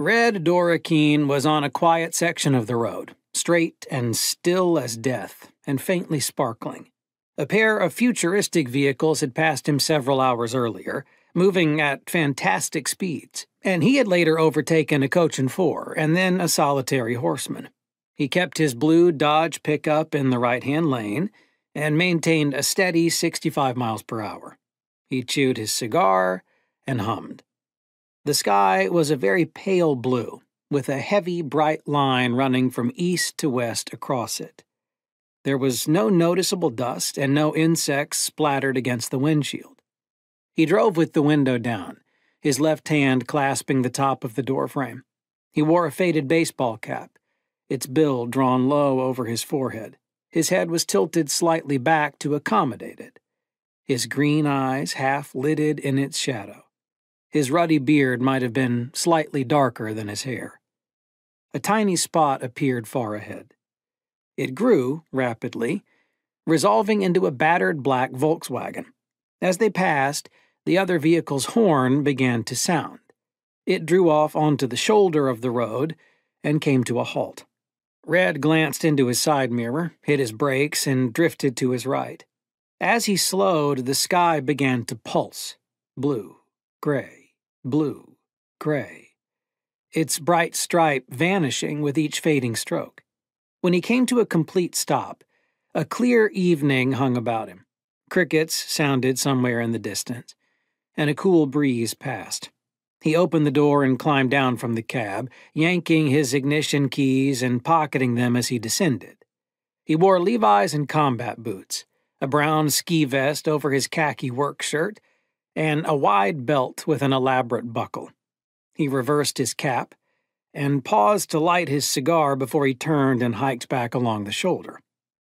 Red Dora Keen was on a quiet section of the road, straight and still as death, and faintly sparkling. A pair of futuristic vehicles had passed him several hours earlier, moving at fantastic speeds, and he had later overtaken a coach and four, and then a solitary horseman. He kept his blue Dodge pickup in the right-hand lane and maintained a steady 65 miles per hour. He chewed his cigar and hummed. The sky was a very pale blue, with a heavy, bright line running from east to west across it. There was no noticeable dust and no insects splattered against the windshield. He drove with the window down, his left hand clasping the top of the doorframe. He wore a faded baseball cap, its bill drawn low over his forehead. His head was tilted slightly back to accommodate it, his green eyes half lidded in its shadow. His ruddy beard might have been slightly darker than his hair. A tiny spot appeared far ahead. It grew rapidly, resolving into a battered black Volkswagen. As they passed, the other vehicle's horn began to sound. It drew off onto the shoulder of the road and came to a halt. Red glanced into his side mirror, hit his brakes, and drifted to his right. As he slowed, the sky began to pulse blue, gray, blue, gray, its bright stripe vanishing with each fading stroke. When he came to a complete stop, a clear evening hung about him. Crickets sounded somewhere in the distance, and a cool breeze passed. He opened the door and climbed down from the cab, yanking his ignition keys and pocketing them as he descended. He wore Levi's and combat boots, a brown ski vest over his khaki work shirt, and a wide belt with an elaborate buckle. He reversed his cap and paused to light his cigar before he turned and hiked back along the shoulder.